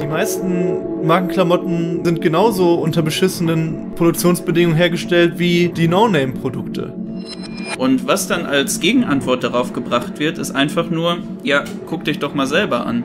Die meisten Markenklamotten sind genauso unter beschissenen Produktionsbedingungen hergestellt wie die No-Name-Produkte. Und was dann als Gegenantwort darauf gebracht wird, ist einfach nur, ja, guckt euch doch mal selber an.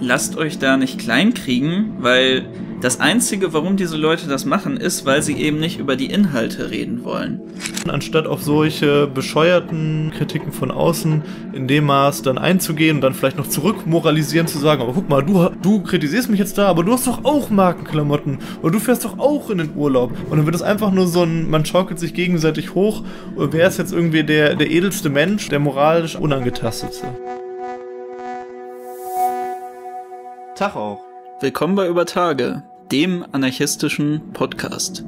Lasst euch da nicht kleinkriegen, weil das Einzige, warum diese Leute das machen, ist, weil sie eben nicht über die Inhalte reden wollen. Anstatt auf solche bescheuerten Kritiken von außen in dem Maß dann einzugehen und dann vielleicht noch zurück moralisieren zu sagen, aber guck mal, du, du kritisierst mich jetzt da, aber du hast doch auch Markenklamotten oder du fährst doch auch in den Urlaub. Und dann wird es einfach nur so ein, man schaukelt sich gegenseitig hoch, wer ist jetzt irgendwie der, der edelste Mensch, der moralisch unangetastetste. Tag auch. Willkommen bei Über Tage, dem anarchistischen Podcast.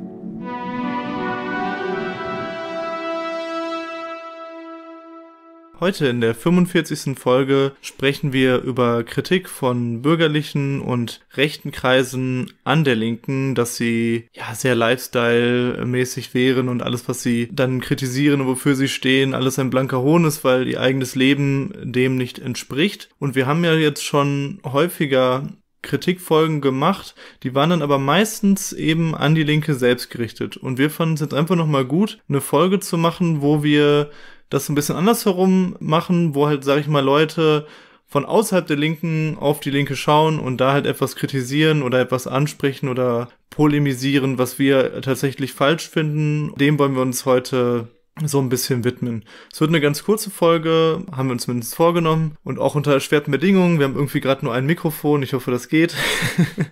Heute in der 45. Folge sprechen wir über Kritik von bürgerlichen und rechten Kreisen an der Linken, dass sie ja sehr Lifestyle-mäßig wären und alles, was sie dann kritisieren und wofür sie stehen, alles ein blanker Hohn ist, weil ihr eigenes Leben dem nicht entspricht. Und wir haben ja jetzt schon häufiger Kritikfolgen gemacht, die waren dann aber meistens eben an die Linke selbst gerichtet. Und wir fanden es jetzt einfach nochmal gut, eine Folge zu machen, wo wir das ein bisschen andersherum machen, wo halt, sag ich mal, Leute von außerhalb der Linken auf die Linke schauen und da halt etwas kritisieren oder etwas ansprechen oder polemisieren, was wir tatsächlich falsch finden. Dem wollen wir uns heute so ein bisschen widmen. Es wird eine ganz kurze Folge, haben wir uns zumindest vorgenommen und auch unter erschwerten Bedingungen. Wir haben irgendwie gerade nur ein Mikrofon, ich hoffe, das geht.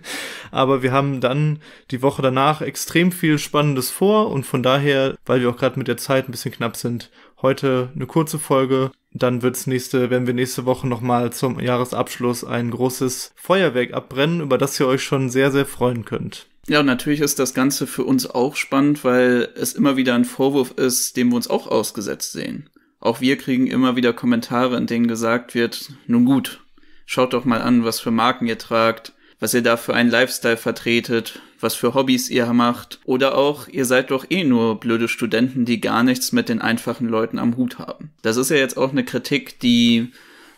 Aber wir haben dann die Woche danach extrem viel Spannendes vor und von daher, weil wir auch gerade mit der Zeit ein bisschen knapp sind, heute eine kurze Folge. Dann wird's nächste, werden wir nächste Woche nochmal zum Jahresabschluss ein großes Feuerwerk abbrennen, über das ihr euch schon sehr, sehr freuen könnt. Ja, und natürlich ist das Ganze für uns auch spannend, weil es immer wieder ein Vorwurf ist, dem wir uns auch ausgesetzt sehen. Auch wir kriegen immer wieder Kommentare, in denen gesagt wird, nun gut, schaut doch mal an, was für Marken ihr tragt, was ihr da für einen Lifestyle vertretet, was für Hobbys ihr macht. Oder auch, ihr seid doch eh nur blöde Studenten, die gar nichts mit den einfachen Leuten am Hut haben. Das ist ja jetzt auch eine Kritik, die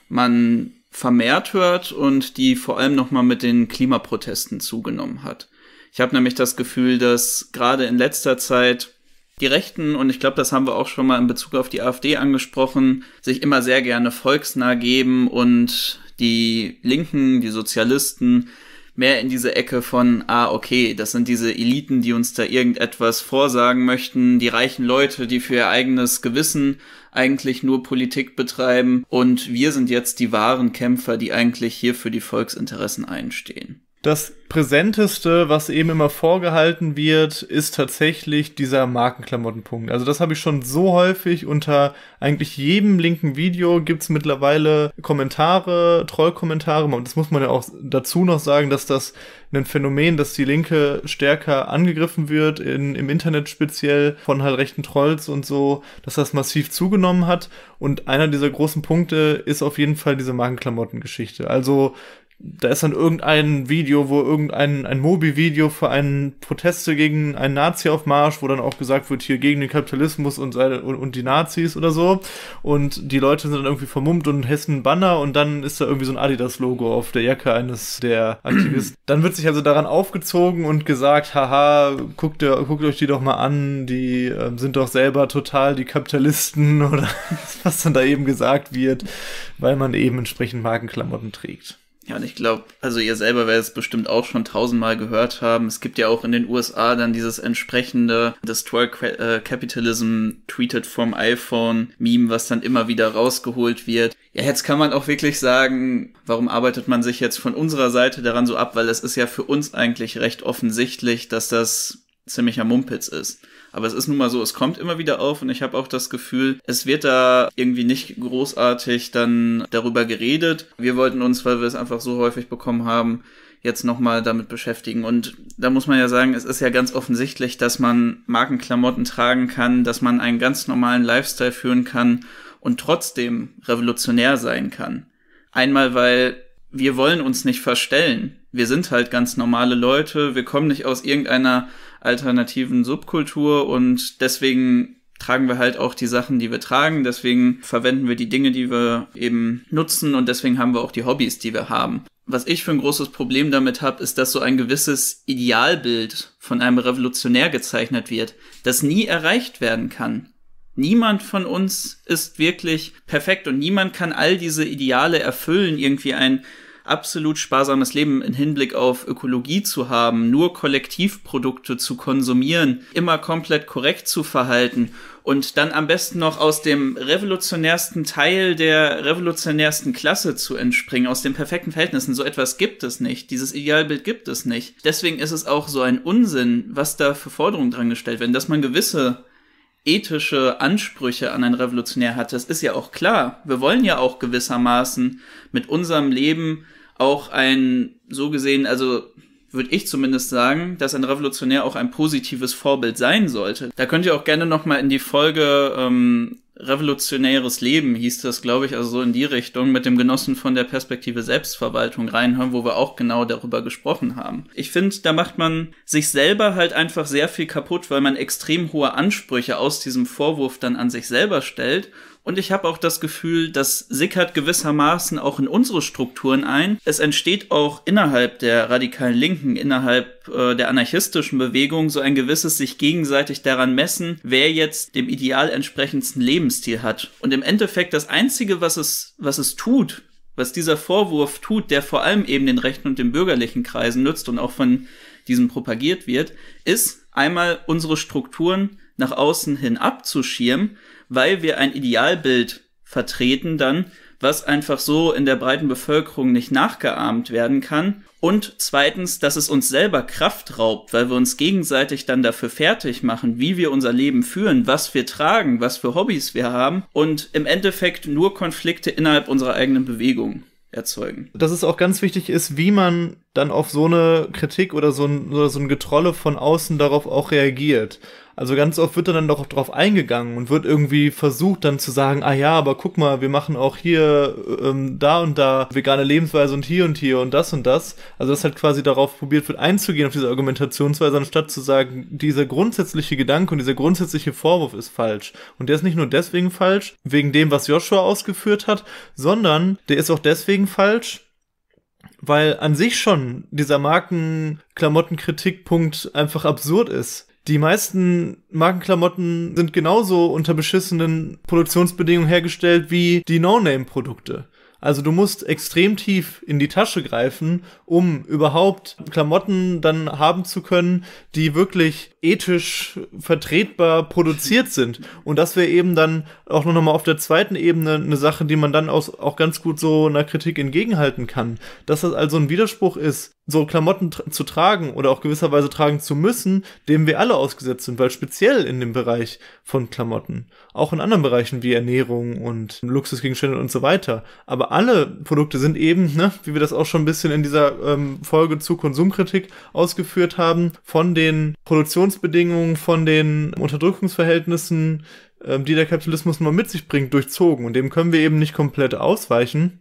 man vermehrt hört und die vor allem nochmal mit den Klimaprotesten zugenommen hat. Ich habe nämlich das Gefühl, dass gerade in letzter Zeit die Rechten, und ich glaube, das haben wir auch schon mal in Bezug auf die AfD angesprochen, sich immer sehr gerne volksnah geben und die Linken, die Sozialisten mehr in diese Ecke von, ah, okay, das sind diese Eliten, die uns da irgendetwas vorsagen möchten, die reichen Leute, die für ihr eigenes Gewissen eigentlich nur Politik betreiben und wir sind jetzt die wahren Kämpfer, die eigentlich hier für die Volksinteressen einstehen das Präsenteste, was eben immer vorgehalten wird, ist tatsächlich dieser Markenklamottenpunkt. Also das habe ich schon so häufig unter eigentlich jedem linken Video gibt es mittlerweile Kommentare, Trollkommentare. Und das muss man ja auch dazu noch sagen, dass das ein Phänomen, dass die Linke stärker angegriffen wird, in, im Internet speziell von halt rechten Trolls und so, dass das massiv zugenommen hat. Und einer dieser großen Punkte ist auf jeden Fall diese Markenklamottengeschichte. Also da ist dann irgendein Video, wo irgendein ein Mobi-Video für einen Proteste gegen einen nazi auf Marsch, wo dann auch gesagt wird, hier gegen den Kapitalismus und, und, und, die Nazis oder so. Und die Leute sind dann irgendwie vermummt und hessen Banner und dann ist da irgendwie so ein Adidas-Logo auf der Jacke eines der Aktivisten. dann wird sich also daran aufgezogen und gesagt, haha, guckt, guckt euch die doch mal an, die äh, sind doch selber total die Kapitalisten oder was dann da eben gesagt wird, weil man eben entsprechend Markenklamotten trägt. Ja, und ich glaube, also ihr selber werdet es bestimmt auch schon tausendmal gehört haben. Es gibt ja auch in den USA dann dieses entsprechende Destroy äh, Capitalism tweeted vom iPhone Meme, was dann immer wieder rausgeholt wird. Ja, jetzt kann man auch wirklich sagen, warum arbeitet man sich jetzt von unserer Seite daran so ab? Weil es ist ja für uns eigentlich recht offensichtlich, dass das ziemlicher Mumpitz ist. Aber es ist nun mal so, es kommt immer wieder auf und ich habe auch das Gefühl, es wird da irgendwie nicht großartig dann darüber geredet. Wir wollten uns, weil wir es einfach so häufig bekommen haben, jetzt nochmal damit beschäftigen. Und da muss man ja sagen, es ist ja ganz offensichtlich, dass man Markenklamotten tragen kann, dass man einen ganz normalen Lifestyle führen kann und trotzdem revolutionär sein kann. Einmal, weil wir wollen uns nicht verstellen. Wir sind halt ganz normale Leute. Wir kommen nicht aus irgendeiner alternativen Subkultur und deswegen tragen wir halt auch die Sachen, die wir tragen. Deswegen verwenden wir die Dinge, die wir eben nutzen und deswegen haben wir auch die Hobbys, die wir haben. Was ich für ein großes Problem damit habe, ist, dass so ein gewisses Idealbild von einem Revolutionär gezeichnet wird, das nie erreicht werden kann. Niemand von uns ist wirklich perfekt und niemand kann all diese Ideale erfüllen. Irgendwie ein absolut sparsames Leben in Hinblick auf Ökologie zu haben, nur Kollektivprodukte zu konsumieren, immer komplett korrekt zu verhalten und dann am besten noch aus dem revolutionärsten Teil der revolutionärsten Klasse zu entspringen, aus den perfekten Verhältnissen. So etwas gibt es nicht. Dieses Idealbild gibt es nicht. Deswegen ist es auch so ein Unsinn, was da für Forderungen dran gestellt werden, dass man gewisse ethische Ansprüche an ein Revolutionär hat. Das ist ja auch klar. Wir wollen ja auch gewissermaßen mit unserem Leben auch ein, so gesehen, also würde ich zumindest sagen, dass ein Revolutionär auch ein positives Vorbild sein sollte. Da könnt ihr auch gerne nochmal in die Folge ähm, revolutionäres Leben hieß das, glaube ich, also so in die Richtung mit dem Genossen von der Perspektive Selbstverwaltung reinhören, wo wir auch genau darüber gesprochen haben. Ich finde, da macht man sich selber halt einfach sehr viel kaputt, weil man extrem hohe Ansprüche aus diesem Vorwurf dann an sich selber stellt und ich habe auch das Gefühl, das sickert gewissermaßen auch in unsere Strukturen ein. Es entsteht auch innerhalb der radikalen Linken, innerhalb äh, der anarchistischen Bewegung so ein gewisses sich gegenseitig daran messen, wer jetzt dem ideal entsprechendsten Lebensstil hat. Und im Endeffekt das Einzige, was es, was es tut, was dieser Vorwurf tut, der vor allem eben den rechten und den bürgerlichen Kreisen nützt und auch von diesen propagiert wird, ist einmal unsere Strukturen nach außen hin abzuschirmen weil wir ein Idealbild vertreten dann, was einfach so in der breiten Bevölkerung nicht nachgeahmt werden kann. Und zweitens, dass es uns selber Kraft raubt, weil wir uns gegenseitig dann dafür fertig machen, wie wir unser Leben führen, was wir tragen, was für Hobbys wir haben und im Endeffekt nur Konflikte innerhalb unserer eigenen Bewegung erzeugen. Dass es auch ganz wichtig ist, wie man dann auf so eine Kritik oder so ein, oder so ein Getrolle von außen darauf auch reagiert. Also ganz oft wird dann doch drauf eingegangen und wird irgendwie versucht dann zu sagen, ah ja, aber guck mal, wir machen auch hier ähm, da und da vegane Lebensweise und hier und hier und das und das. Also das halt quasi darauf probiert wird einzugehen auf diese Argumentationsweise, anstatt zu sagen, dieser grundsätzliche Gedanke und dieser grundsätzliche Vorwurf ist falsch. Und der ist nicht nur deswegen falsch, wegen dem, was Joshua ausgeführt hat, sondern der ist auch deswegen falsch, weil an sich schon dieser Markenklamottenkritikpunkt einfach absurd ist. Die meisten Markenklamotten sind genauso unter beschissenen Produktionsbedingungen hergestellt wie die No-Name-Produkte. Also du musst extrem tief in die Tasche greifen, um überhaupt Klamotten dann haben zu können, die wirklich ethisch vertretbar produziert sind. Und das wäre eben dann auch noch mal auf der zweiten Ebene eine Sache, die man dann aus, auch ganz gut so einer Kritik entgegenhalten kann. Dass das also ein Widerspruch ist, so Klamotten tra zu tragen oder auch gewisserweise tragen zu müssen, dem wir alle ausgesetzt sind, weil speziell in dem Bereich von Klamotten, auch in anderen Bereichen wie Ernährung und Luxusgegenstände und so weiter. Aber alle Produkte sind eben, ne, wie wir das auch schon ein bisschen in dieser ähm, Folge zu Konsumkritik ausgeführt haben, von den Produktions Produktionsbedingungen, von den Unterdrückungsverhältnissen, ähm, die der Kapitalismus nur mit sich bringt, durchzogen. Und dem können wir eben nicht komplett ausweichen.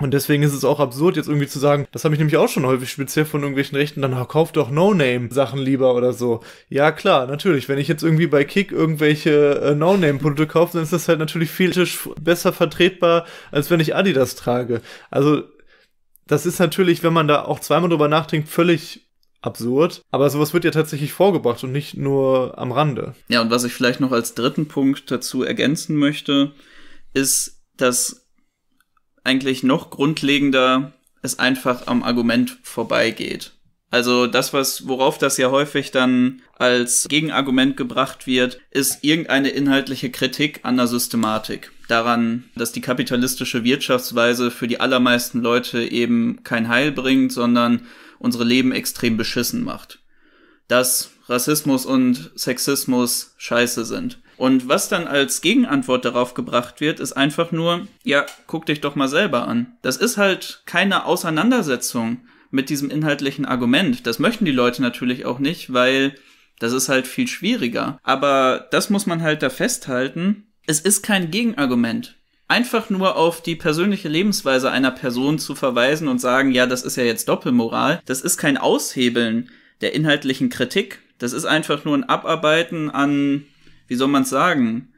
Und deswegen ist es auch absurd, jetzt irgendwie zu sagen, das habe ich nämlich auch schon häufig speziell von irgendwelchen Rechten, dann oh, kauft doch No-Name-Sachen lieber oder so. Ja, klar, natürlich. Wenn ich jetzt irgendwie bei Kick irgendwelche äh, No-Name-Produkte kaufe, dann ist das halt natürlich viel besser vertretbar, als wenn ich Adidas trage. Also, das ist natürlich, wenn man da auch zweimal drüber nachdenkt, völlig absurd. Aber sowas wird ja tatsächlich vorgebracht und nicht nur am Rande. Ja, und was ich vielleicht noch als dritten Punkt dazu ergänzen möchte, ist, dass eigentlich noch grundlegender es einfach am Argument vorbeigeht. Also das, was, worauf das ja häufig dann als Gegenargument gebracht wird, ist irgendeine inhaltliche Kritik an der Systematik. Daran, dass die kapitalistische Wirtschaftsweise für die allermeisten Leute eben kein Heil bringt, sondern unsere Leben extrem beschissen macht. Dass Rassismus und Sexismus scheiße sind. Und was dann als Gegenantwort darauf gebracht wird, ist einfach nur, ja, guck dich doch mal selber an. Das ist halt keine Auseinandersetzung mit diesem inhaltlichen Argument. Das möchten die Leute natürlich auch nicht, weil das ist halt viel schwieriger. Aber das muss man halt da festhalten. Es ist kein Gegenargument einfach nur auf die persönliche Lebensweise einer Person zu verweisen und sagen, ja, das ist ja jetzt Doppelmoral, das ist kein Aushebeln der inhaltlichen Kritik, das ist einfach nur ein Abarbeiten an, wie soll man es sagen,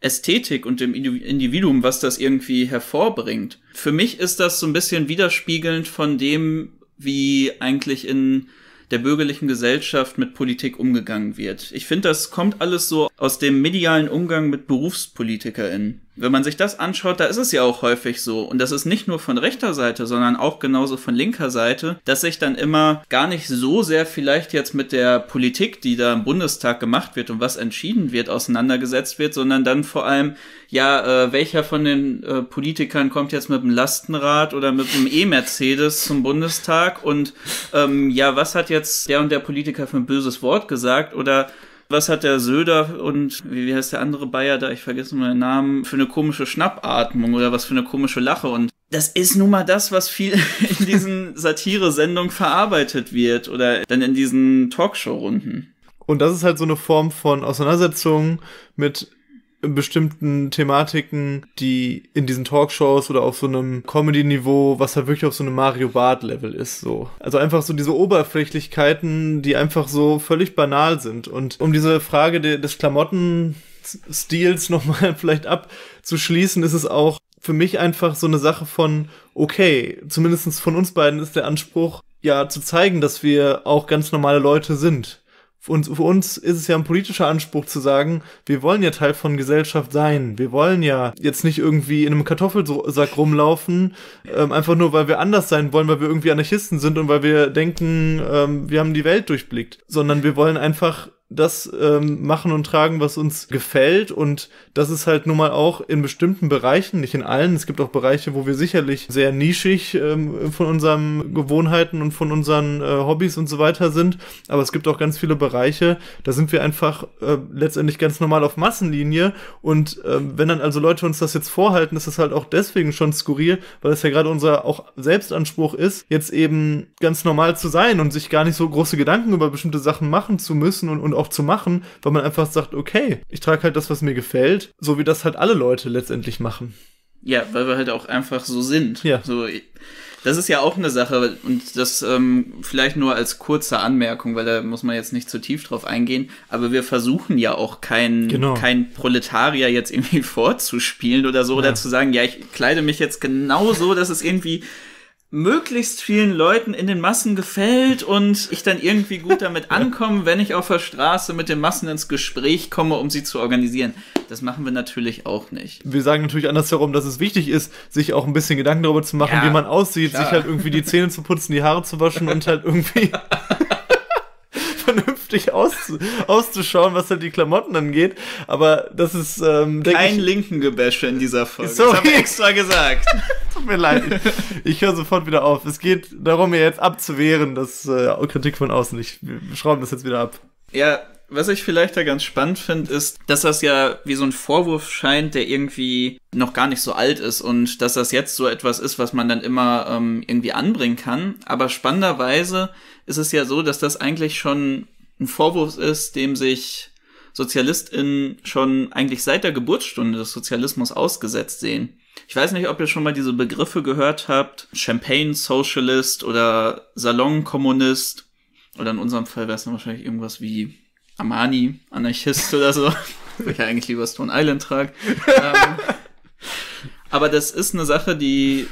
Ästhetik und dem Individuum, was das irgendwie hervorbringt. Für mich ist das so ein bisschen widerspiegelnd von dem, wie eigentlich in der bürgerlichen Gesellschaft mit Politik umgegangen wird. Ich finde, das kommt alles so aus dem medialen Umgang mit BerufspolitikerInnen. Wenn man sich das anschaut, da ist es ja auch häufig so. Und das ist nicht nur von rechter Seite, sondern auch genauso von linker Seite, dass sich dann immer gar nicht so sehr vielleicht jetzt mit der Politik, die da im Bundestag gemacht wird und was entschieden wird, auseinandergesetzt wird, sondern dann vor allem, ja, äh, welcher von den äh, Politikern kommt jetzt mit dem Lastenrad oder mit dem E-Mercedes zum Bundestag und ähm, ja, was hat jetzt der und der Politiker für ein böses Wort gesagt oder was hat der Söder und wie heißt der andere Bayer da? Ich vergesse mal den Namen. Für eine komische Schnappatmung oder was für eine komische Lache. Und das ist nun mal das, was viel in diesen Satire-Sendungen verarbeitet wird oder dann in diesen Talkshow-Runden. Und das ist halt so eine Form von Auseinandersetzung mit bestimmten Thematiken, die in diesen Talkshows oder auf so einem Comedy-Niveau, was halt wirklich auf so einem Mario Bart-Level ist, so. Also einfach so diese Oberflächlichkeiten, die einfach so völlig banal sind. Und um diese Frage des Klamottenstils nochmal vielleicht abzuschließen, ist es auch für mich einfach so eine Sache von, okay, zumindestens von uns beiden ist der Anspruch, ja, zu zeigen, dass wir auch ganz normale Leute sind. Und für uns ist es ja ein politischer Anspruch zu sagen, wir wollen ja Teil von Gesellschaft sein. Wir wollen ja jetzt nicht irgendwie in einem Kartoffelsack rumlaufen, ähm, einfach nur, weil wir anders sein wollen, weil wir irgendwie Anarchisten sind und weil wir denken, ähm, wir haben die Welt durchblickt, sondern wir wollen einfach das ähm, machen und tragen, was uns gefällt. Und das ist halt nun mal auch in bestimmten Bereichen, nicht in allen. Es gibt auch Bereiche, wo wir sicherlich sehr nischig ähm, von unseren Gewohnheiten und von unseren äh, Hobbys und so weiter sind. Aber es gibt auch ganz viele Bereiche, da sind wir einfach äh, letztendlich ganz normal auf Massenlinie. Und äh, wenn dann also Leute uns das jetzt vorhalten, ist das halt auch deswegen schon skurril, weil es ja gerade unser auch Selbstanspruch ist, jetzt eben ganz normal zu sein und sich gar nicht so große Gedanken über bestimmte Sachen machen zu müssen und, und auch zu machen, weil man einfach sagt, okay, ich trage halt das, was mir gefällt, so wie das halt alle Leute letztendlich machen. Ja, weil wir halt auch einfach so sind. Ja. So, das ist ja auch eine Sache und das ähm, vielleicht nur als kurze Anmerkung, weil da muss man jetzt nicht zu tief drauf eingehen, aber wir versuchen ja auch kein, genau. kein Proletarier jetzt irgendwie vorzuspielen oder so ja. oder zu sagen, ja, ich kleide mich jetzt genau so, dass es irgendwie möglichst vielen Leuten in den Massen gefällt und ich dann irgendwie gut damit ankomme, wenn ich auf der Straße mit den Massen ins Gespräch komme, um sie zu organisieren. Das machen wir natürlich auch nicht. Wir sagen natürlich andersherum, dass es wichtig ist, sich auch ein bisschen Gedanken darüber zu machen, ja, wie man aussieht, klar. sich halt irgendwie die Zähne zu putzen, die Haare zu waschen und halt irgendwie vernünftig auszu auszuschauen, was halt die Klamotten angeht. Aber das ist, ähm, Kein Linken-Gebäsche in dieser Folge. Sorry. Das haben wir extra gesagt. mir leid. Ich, höre sofort wieder auf. Es geht darum, mir jetzt abzuwehren, dass äh, Kritik von außen. Ich, wir schrauben das jetzt wieder ab. Ja, was ich vielleicht da ganz spannend finde, ist, dass das ja wie so ein Vorwurf scheint, der irgendwie noch gar nicht so alt ist und dass das jetzt so etwas ist, was man dann immer ähm, irgendwie anbringen kann. Aber spannenderweise ist es ja so, dass das eigentlich schon ein Vorwurf ist, dem sich SozialistInnen schon eigentlich seit der Geburtsstunde des Sozialismus ausgesetzt sehen. Ich weiß nicht, ob ihr schon mal diese Begriffe gehört habt. Champagne Socialist oder Salon Kommunist Oder in unserem Fall wäre es dann wahrscheinlich irgendwas wie Amani Anarchist oder so. Weil ich ja eigentlich lieber Stone Island trage. ähm, aber das ist eine Sache, die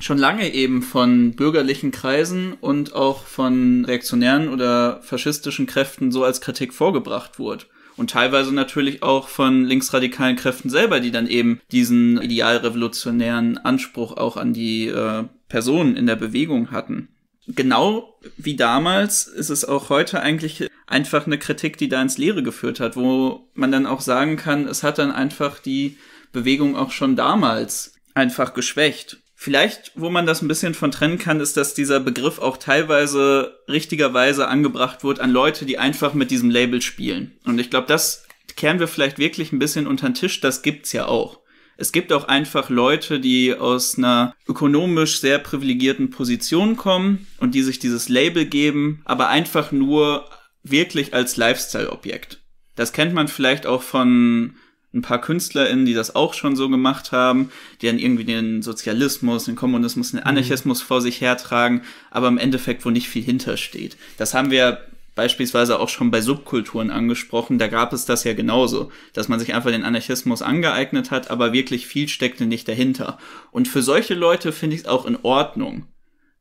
schon lange eben von bürgerlichen Kreisen und auch von reaktionären oder faschistischen Kräften so als Kritik vorgebracht wurde und teilweise natürlich auch von linksradikalen Kräften selber, die dann eben diesen idealrevolutionären Anspruch auch an die äh, Personen in der Bewegung hatten. Genau wie damals ist es auch heute eigentlich einfach eine Kritik, die da ins Leere geführt hat, wo man dann auch sagen kann, es hat dann einfach die Bewegung auch schon damals einfach geschwächt. Vielleicht, wo man das ein bisschen von trennen kann, ist, dass dieser Begriff auch teilweise richtigerweise angebracht wird an Leute, die einfach mit diesem Label spielen. Und ich glaube, das kehren wir vielleicht wirklich ein bisschen unter den Tisch. Das gibt's ja auch. Es gibt auch einfach Leute, die aus einer ökonomisch sehr privilegierten Position kommen und die sich dieses Label geben, aber einfach nur wirklich als Lifestyle-Objekt. Das kennt man vielleicht auch von ein paar KünstlerInnen, die das auch schon so gemacht haben, die dann irgendwie den Sozialismus, den Kommunismus, den mhm. Anarchismus mhm. vor sich hertragen, aber im Endeffekt, wo nicht viel hintersteht. Das haben wir beispielsweise auch schon bei Subkulturen angesprochen, da gab es das ja genauso, dass man sich einfach den Anarchismus angeeignet hat, aber wirklich viel steckte nicht dahinter. Und für solche Leute finde ich es auch in Ordnung,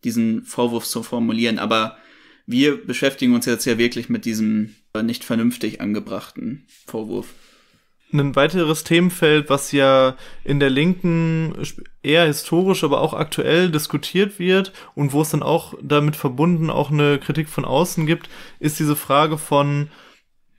diesen Vorwurf zu formulieren, aber wir beschäftigen uns jetzt ja wirklich mit diesem äh, nicht vernünftig angebrachten Vorwurf ein weiteres Themenfeld, was ja in der Linken eher historisch, aber auch aktuell diskutiert wird und wo es dann auch damit verbunden auch eine Kritik von außen gibt, ist diese Frage von,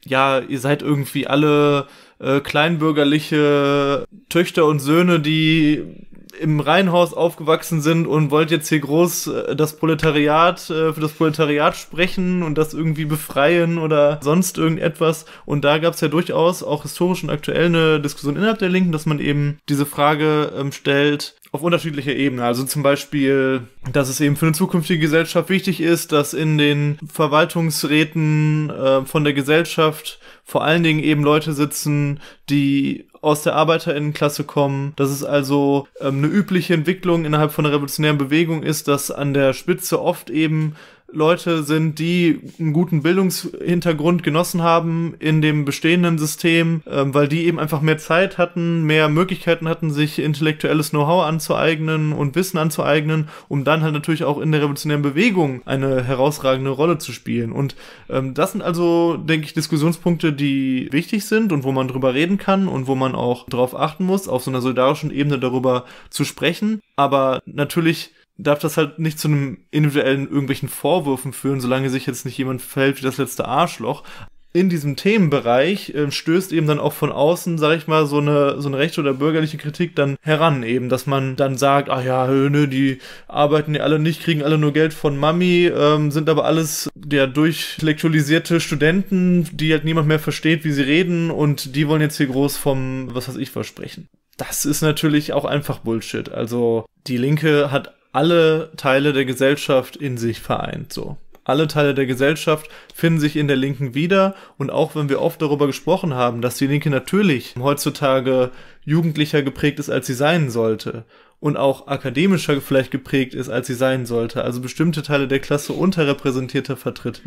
ja, ihr seid irgendwie alle äh, kleinbürgerliche Töchter und Söhne, die im Reihenhaus aufgewachsen sind und wollt jetzt hier groß äh, das Proletariat äh, für das Proletariat sprechen und das irgendwie befreien oder sonst irgendetwas. Und da gab es ja durchaus auch historisch und aktuell eine Diskussion innerhalb der Linken, dass man eben diese Frage ähm, stellt, auf unterschiedlicher Ebene. Also zum Beispiel, dass es eben für eine zukünftige Gesellschaft wichtig ist, dass in den Verwaltungsräten äh, von der Gesellschaft vor allen Dingen eben Leute sitzen, die aus der Arbeiterinnenklasse kommen, dass es also ähm, eine übliche Entwicklung innerhalb von der revolutionären Bewegung ist, dass an der Spitze oft eben Leute sind, die einen guten Bildungshintergrund genossen haben in dem bestehenden System, ähm, weil die eben einfach mehr Zeit hatten, mehr Möglichkeiten hatten, sich intellektuelles Know-how anzueignen und Wissen anzueignen, um dann halt natürlich auch in der revolutionären Bewegung eine herausragende Rolle zu spielen. Und ähm, das sind also, denke ich, Diskussionspunkte, die wichtig sind und wo man drüber reden kann und wo man auch drauf achten muss, auf so einer solidarischen Ebene darüber zu sprechen. Aber natürlich darf das halt nicht zu einem individuellen irgendwelchen Vorwürfen führen, solange sich jetzt nicht jemand verhält wie das letzte Arschloch. In diesem Themenbereich äh, stößt eben dann auch von außen, sag ich mal, so eine, so eine rechte oder bürgerliche Kritik dann heran, eben, dass man dann sagt, ah ja, nö, die arbeiten ja alle nicht, kriegen alle nur Geld von Mami, ähm, sind aber alles der durchlektualisierte Studenten, die halt niemand mehr versteht, wie sie reden und die wollen jetzt hier groß vom, was weiß ich, versprechen das ist natürlich auch einfach Bullshit. Also die Linke hat alle Teile der Gesellschaft in sich vereint, so. Alle Teile der Gesellschaft finden sich in der Linken wieder. Und auch wenn wir oft darüber gesprochen haben, dass die Linke natürlich heutzutage jugendlicher geprägt ist, als sie sein sollte, und auch akademischer vielleicht geprägt ist, als sie sein sollte, also bestimmte Teile der Klasse unterrepräsentierter vertritt,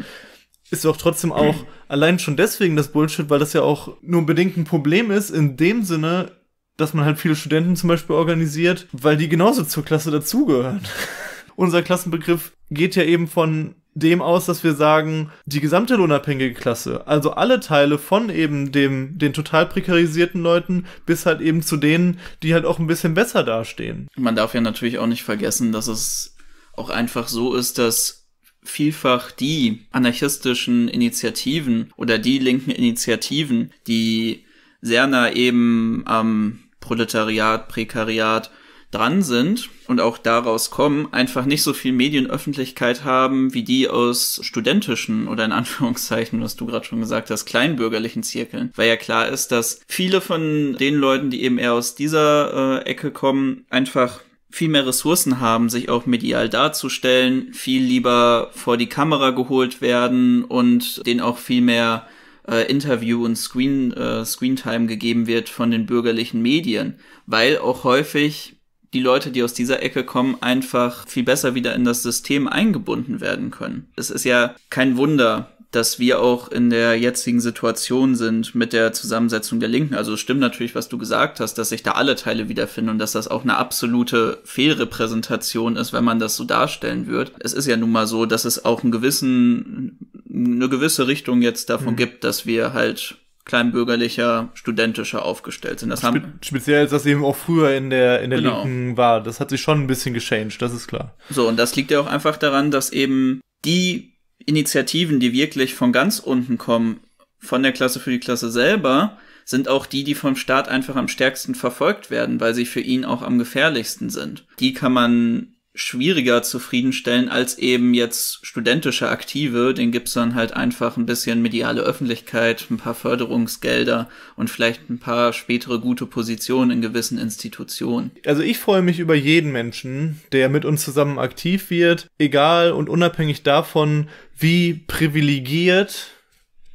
ist doch trotzdem auch allein schon deswegen das Bullshit, weil das ja auch nur bedingt ein Problem ist, in dem Sinne, dass man halt viele Studenten zum Beispiel organisiert, weil die genauso zur Klasse dazugehören. Unser Klassenbegriff geht ja eben von dem aus, dass wir sagen, die gesamte lohnabhängige Klasse, also alle Teile von eben dem, den total prekarisierten Leuten bis halt eben zu denen, die halt auch ein bisschen besser dastehen. Man darf ja natürlich auch nicht vergessen, dass es auch einfach so ist, dass vielfach die anarchistischen Initiativen oder die linken Initiativen, die sehr nah eben am Proletariat, Prekariat dran sind und auch daraus kommen, einfach nicht so viel Medienöffentlichkeit haben wie die aus studentischen oder in Anführungszeichen, was du gerade schon gesagt hast, kleinbürgerlichen Zirkeln. Weil ja klar ist, dass viele von den Leuten, die eben eher aus dieser äh, Ecke kommen, einfach viel mehr Ressourcen haben, sich auch medial darzustellen, viel lieber vor die Kamera geholt werden und denen auch viel mehr äh, Interview und Screen, äh, Screentime gegeben wird von den bürgerlichen Medien, weil auch häufig die Leute, die aus dieser Ecke kommen, einfach viel besser wieder in das System eingebunden werden können. Es ist ja kein Wunder, dass wir auch in der jetzigen Situation sind mit der Zusammensetzung der Linken. Also es stimmt natürlich, was du gesagt hast, dass sich da alle Teile wiederfinden und dass das auch eine absolute Fehlrepräsentation ist, wenn man das so darstellen wird. Es ist ja nun mal so, dass es auch einen gewissen, eine gewisse Richtung jetzt davon mhm. gibt, dass wir halt kleinbürgerlicher, studentischer aufgestellt sind. Das Spe haben speziell, dass eben auch früher in der in der genau. Linken war. Das hat sich schon ein bisschen geschanged, das ist klar. So, und das liegt ja auch einfach daran, dass eben die Initiativen, die wirklich von ganz unten kommen, von der Klasse für die Klasse selber, sind auch die, die vom Staat einfach am stärksten verfolgt werden, weil sie für ihn auch am gefährlichsten sind. Die kann man schwieriger zufriedenstellen als eben jetzt studentische Aktive. Den gibt's dann halt einfach ein bisschen mediale Öffentlichkeit, ein paar Förderungsgelder und vielleicht ein paar spätere gute Positionen in gewissen Institutionen. Also ich freue mich über jeden Menschen, der mit uns zusammen aktiv wird, egal und unabhängig davon, wie privilegiert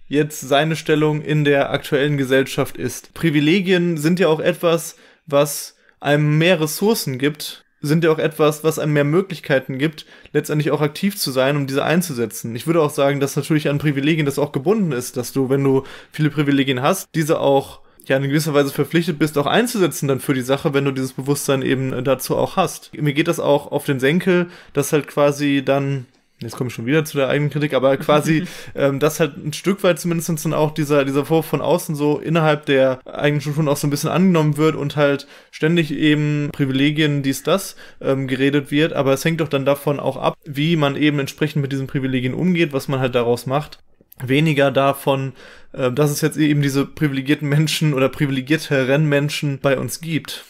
jetzt seine Stellung in der aktuellen Gesellschaft ist. Privilegien sind ja auch etwas, was einem mehr Ressourcen gibt, sind ja auch etwas, was einem mehr Möglichkeiten gibt, letztendlich auch aktiv zu sein, um diese einzusetzen. Ich würde auch sagen, dass natürlich an Privilegien das auch gebunden ist, dass du, wenn du viele Privilegien hast, diese auch ja in gewisser Weise verpflichtet bist, auch einzusetzen dann für die Sache, wenn du dieses Bewusstsein eben äh, dazu auch hast. Mir geht das auch auf den Senkel, dass halt quasi dann jetzt komme ich schon wieder zu der eigenen Kritik, aber quasi, ähm, dass halt ein Stück weit zumindest dann auch dieser, dieser Vorwurf von außen so innerhalb der eigenen schon auch so ein bisschen angenommen wird und halt ständig eben Privilegien, dies, das ähm, geredet wird, aber es hängt doch dann davon auch ab, wie man eben entsprechend mit diesen Privilegien umgeht, was man halt daraus macht weniger davon, äh, dass es jetzt eben diese privilegierten Menschen oder privilegierteren Menschen bei uns gibt.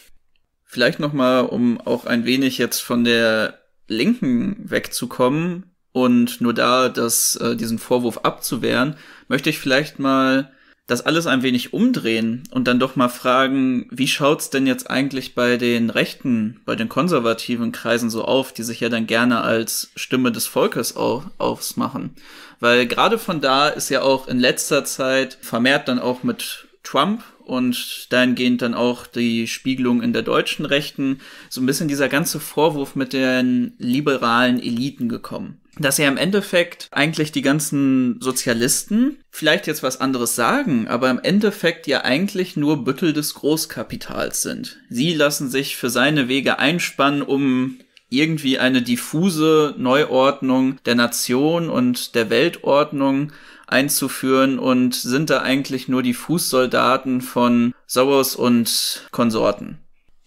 Vielleicht nochmal, um auch ein wenig jetzt von der Linken wegzukommen, und nur da, dass äh, diesen Vorwurf abzuwehren, möchte ich vielleicht mal das alles ein wenig umdrehen und dann doch mal fragen, wie schaut's denn jetzt eigentlich bei den Rechten, bei den konservativen Kreisen so auf, die sich ja dann gerne als Stimme des Volkes auf, aufmachen? Weil gerade von da ist ja auch in letzter Zeit vermehrt dann auch mit Trump und dahingehend dann auch die Spiegelung in der deutschen Rechten so ein bisschen dieser ganze Vorwurf mit den liberalen Eliten gekommen dass ja im Endeffekt eigentlich die ganzen Sozialisten vielleicht jetzt was anderes sagen, aber im Endeffekt ja eigentlich nur Büttel des Großkapitals sind. Sie lassen sich für seine Wege einspannen, um irgendwie eine diffuse Neuordnung der Nation und der Weltordnung einzuführen und sind da eigentlich nur die Fußsoldaten von Soros und Konsorten.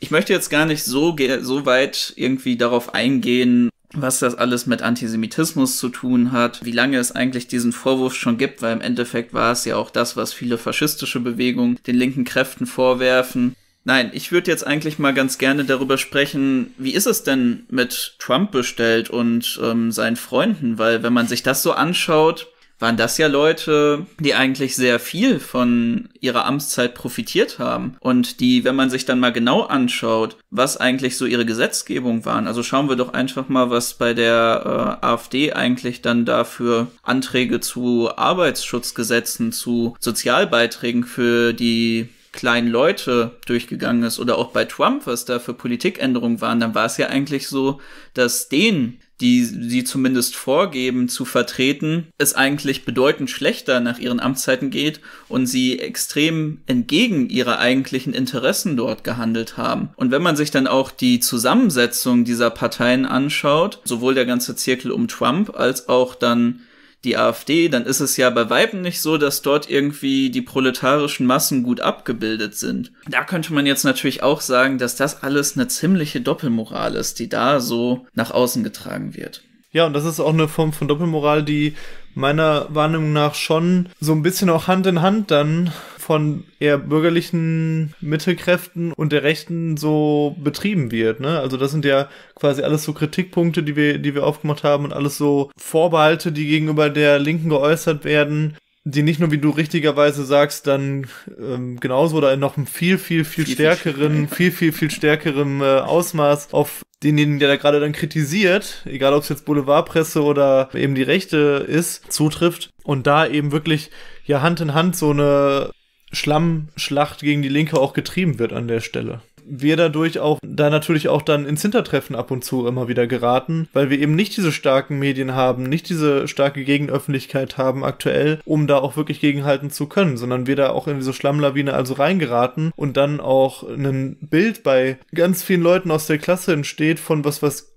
Ich möchte jetzt gar nicht so, so weit irgendwie darauf eingehen, was das alles mit Antisemitismus zu tun hat, wie lange es eigentlich diesen Vorwurf schon gibt, weil im Endeffekt war es ja auch das, was viele faschistische Bewegungen den linken Kräften vorwerfen. Nein, ich würde jetzt eigentlich mal ganz gerne darüber sprechen, wie ist es denn mit Trump bestellt und ähm, seinen Freunden, weil wenn man sich das so anschaut, waren das ja Leute, die eigentlich sehr viel von ihrer Amtszeit profitiert haben und die, wenn man sich dann mal genau anschaut, was eigentlich so ihre Gesetzgebung waren. Also schauen wir doch einfach mal, was bei der äh, AfD eigentlich dann dafür Anträge zu Arbeitsschutzgesetzen, zu Sozialbeiträgen für die kleinen Leute durchgegangen ist oder auch bei Trump, was da für Politikänderungen waren, dann war es ja eigentlich so, dass denen die sie zumindest vorgeben zu vertreten, es eigentlich bedeutend schlechter nach ihren Amtszeiten geht und sie extrem entgegen ihrer eigentlichen Interessen dort gehandelt haben. Und wenn man sich dann auch die Zusammensetzung dieser Parteien anschaut, sowohl der ganze Zirkel um Trump als auch dann die AfD, dann ist es ja bei Weiben nicht so, dass dort irgendwie die proletarischen Massen gut abgebildet sind. Da könnte man jetzt natürlich auch sagen, dass das alles eine ziemliche Doppelmoral ist, die da so nach außen getragen wird. Ja, und das ist auch eine Form von Doppelmoral, die meiner Wahrnehmung nach schon so ein bisschen auch Hand in Hand dann von eher bürgerlichen Mittelkräften und der Rechten so betrieben wird. Ne? Also das sind ja quasi alles so Kritikpunkte, die wir, die wir aufgemacht haben und alles so Vorbehalte, die gegenüber der Linken geäußert werden, die nicht nur, wie du richtigerweise sagst, dann ähm, genauso oder in noch einem viel, viel, viel, viel stärkeren, viel, viel, viel stärkerem äh, Ausmaß auf denjenigen, der da gerade dann kritisiert, egal ob es jetzt Boulevardpresse oder eben die Rechte ist, zutrifft und da eben wirklich ja Hand in Hand so eine Schlammschlacht gegen die Linke auch getrieben wird an der Stelle. Wir dadurch auch, da natürlich auch dann ins Hintertreffen ab und zu immer wieder geraten, weil wir eben nicht diese starken Medien haben, nicht diese starke Gegenöffentlichkeit haben aktuell, um da auch wirklich gegenhalten zu können, sondern wir da auch in diese Schlammlawine also reingeraten und dann auch ein Bild bei ganz vielen Leuten aus der Klasse entsteht von was, was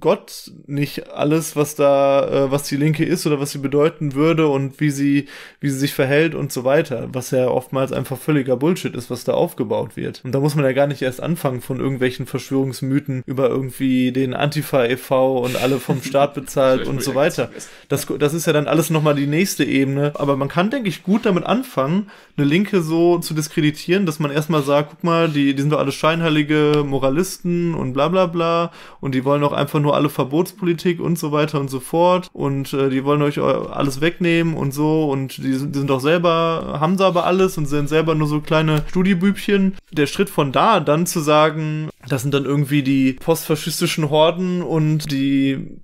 Gott nicht alles, was da, äh, was die Linke ist oder was sie bedeuten würde und wie sie, wie sie sich verhält und so weiter, was ja oftmals einfach völliger Bullshit ist, was da aufgebaut wird. Und da muss man ja gar nicht erst anfangen von irgendwelchen Verschwörungsmythen über irgendwie den Antifa e.V. und alle vom Staat bezahlt und so weiter. Das, das ist ja dann alles nochmal die nächste Ebene. Aber man kann, denke ich, gut damit anfangen, eine Linke so zu diskreditieren, dass man erstmal sagt, guck mal, die, die sind doch alle scheinheilige Moralisten und bla bla bla und die wollen doch einfach einfach nur alle Verbotspolitik und so weiter und so fort und äh, die wollen euch alles wegnehmen und so und die sind, die sind doch selber, haben sie aber alles und sind selber nur so kleine Studiebübchen. Der Schritt von da dann zu sagen, das sind dann irgendwie die postfaschistischen Horden und die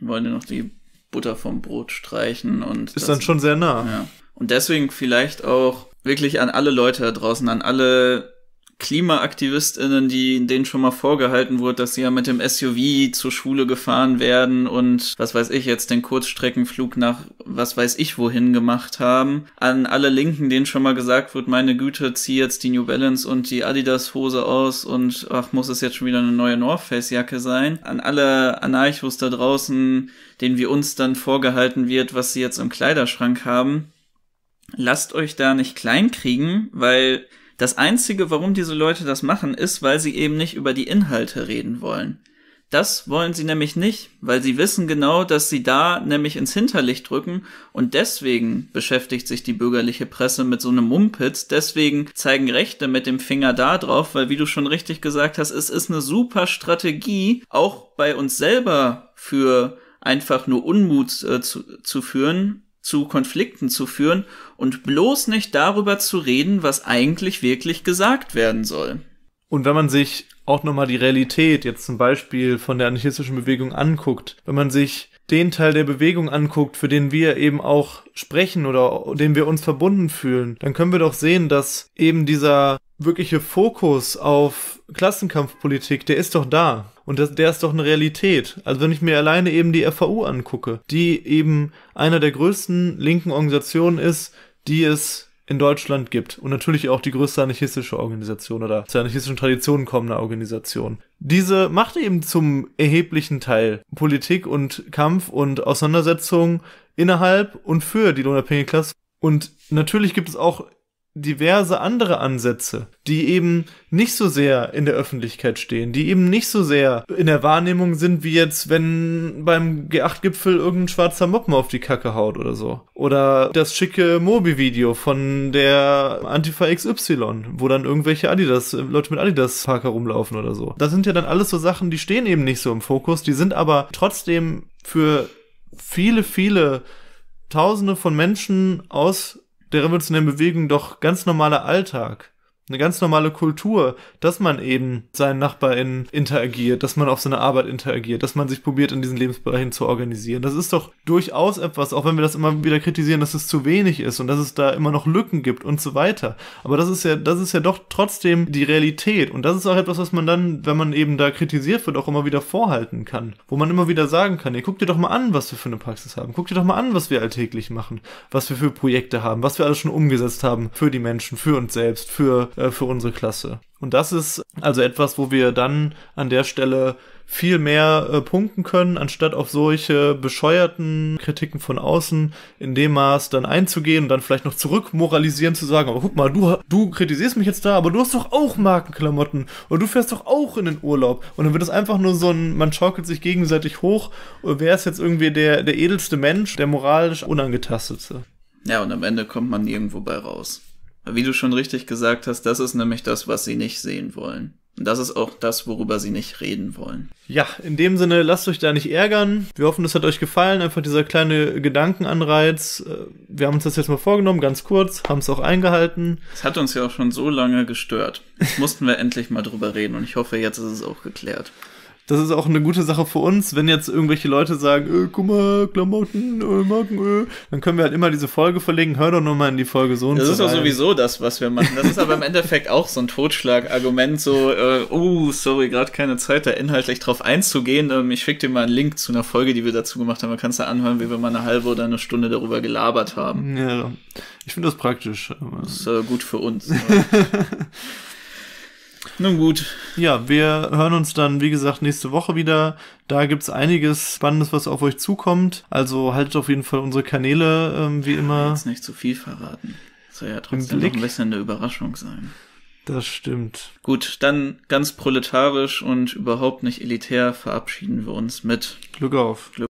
wollen ja noch die Butter vom Brot streichen und ist dann schon sehr nah. Ja. Und deswegen vielleicht auch wirklich an alle Leute da draußen, an alle KlimaaktivistInnen, die denen schon mal vorgehalten wurde, dass sie ja mit dem SUV zur Schule gefahren werden und was weiß ich jetzt den Kurzstreckenflug nach was weiß ich wohin gemacht haben. An alle Linken, denen schon mal gesagt wird, meine Güte, zieh jetzt die New Balance und die Adidas Hose aus und ach, muss es jetzt schon wieder eine neue North Face Jacke sein. An alle Anarchos da draußen, denen wir uns dann vorgehalten wird, was sie jetzt im Kleiderschrank haben. Lasst euch da nicht kleinkriegen, weil das Einzige, warum diese Leute das machen, ist, weil sie eben nicht über die Inhalte reden wollen. Das wollen sie nämlich nicht, weil sie wissen genau, dass sie da nämlich ins Hinterlicht drücken und deswegen beschäftigt sich die bürgerliche Presse mit so einem Mumpitz, deswegen zeigen Rechte mit dem Finger da drauf, weil wie du schon richtig gesagt hast, es ist eine super Strategie, auch bei uns selber für einfach nur Unmut äh, zu, zu führen, zu Konflikten zu führen und bloß nicht darüber zu reden, was eigentlich wirklich gesagt werden soll. Und wenn man sich auch nochmal die Realität jetzt zum Beispiel von der anarchistischen Bewegung anguckt, wenn man sich den Teil der Bewegung anguckt, für den wir eben auch sprechen oder den wir uns verbunden fühlen, dann können wir doch sehen, dass eben dieser wirkliche Fokus auf Klassenkampfpolitik, der ist doch da. Und das, der ist doch eine Realität. Also wenn ich mir alleine eben die FAU angucke, die eben einer der größten linken Organisationen ist, die es in Deutschland gibt. Und natürlich auch die größte anarchistische Organisation oder zur anarchistischen Tradition kommende Organisation. Diese macht eben zum erheblichen Teil Politik und Kampf und Auseinandersetzung innerhalb und für die unabhängige Klasse. Und natürlich gibt es auch diverse andere Ansätze, die eben nicht so sehr in der Öffentlichkeit stehen, die eben nicht so sehr in der Wahrnehmung sind, wie jetzt, wenn beim G8-Gipfel irgendein schwarzer Moppen auf die Kacke haut oder so. Oder das schicke Mobi-Video von der Antifa XY, wo dann irgendwelche Adidas, Leute mit Adidas-Parker rumlaufen oder so. Das sind ja dann alles so Sachen, die stehen eben nicht so im Fokus, die sind aber trotzdem für viele, viele Tausende von Menschen aus der revolutionären Bewegung doch ganz normaler Alltag eine ganz normale Kultur, dass man eben seinen NachbarInnen interagiert, dass man auf seine Arbeit interagiert, dass man sich probiert, in diesen Lebensbereichen zu organisieren. Das ist doch durchaus etwas, auch wenn wir das immer wieder kritisieren, dass es zu wenig ist und dass es da immer noch Lücken gibt und so weiter. Aber das ist ja, das ist ja doch trotzdem die Realität. Und das ist auch etwas, was man dann, wenn man eben da kritisiert wird, auch immer wieder vorhalten kann. Wo man immer wieder sagen kann, ihr guckt dir doch mal an, was wir für eine Praxis haben. Guck dir doch mal an, was wir alltäglich machen. Was wir für Projekte haben. Was wir alles schon umgesetzt haben. Für die Menschen, für uns selbst, für äh, für unsere Klasse. Und das ist also etwas, wo wir dann an der Stelle viel mehr äh, punkten können, anstatt auf solche bescheuerten Kritiken von außen in dem Maß dann einzugehen und dann vielleicht noch zurück moralisieren zu sagen, aber guck mal, du, du kritisierst mich jetzt da, aber du hast doch auch Markenklamotten und du fährst doch auch in den Urlaub. Und dann wird es einfach nur so ein, man schaukelt sich gegenseitig hoch, wer ist jetzt irgendwie der, der edelste Mensch, der moralisch unangetastete. Ja, und am Ende kommt man irgendwo bei raus wie du schon richtig gesagt hast, das ist nämlich das, was sie nicht sehen wollen. Und das ist auch das, worüber sie nicht reden wollen. Ja, in dem Sinne, lasst euch da nicht ärgern. Wir hoffen, es hat euch gefallen. Einfach dieser kleine Gedankenanreiz. Äh, wir haben uns das jetzt mal vorgenommen, ganz kurz, haben es auch eingehalten. Es hat uns ja auch schon so lange gestört. Jetzt mussten wir endlich mal drüber reden und ich hoffe, jetzt ist es auch geklärt das ist auch eine gute Sache für uns, wenn jetzt irgendwelche Leute sagen, äh, guck mal, Klamotten, äh, Marken, äh, dann können wir halt immer diese Folge verlegen, hör doch nur mal in die Folge so und so. Das ist doch sowieso das, was wir machen. Das ist aber im Endeffekt auch so ein Totschlagargument, so, äh, uh, sorry, gerade keine Zeit, da inhaltlich drauf einzugehen. Ähm, ich schick dir mal einen Link zu einer Folge, die wir dazu gemacht haben. Man kannst da anhören, wie wir mal eine halbe oder eine Stunde darüber gelabert haben. Ja, ich finde das praktisch. Das ist äh, gut für uns. Nun gut. Ja, wir hören uns dann, wie gesagt, nächste Woche wieder. Da gibt es einiges Spannendes, was auf euch zukommt. Also haltet auf jeden Fall unsere Kanäle, ähm, wie ja, immer. Jetzt nicht zu viel verraten. Das soll ja trotzdem noch ein bisschen eine Überraschung sein. Das stimmt. Gut, dann ganz proletarisch und überhaupt nicht elitär verabschieden wir uns mit Glück auf. Glück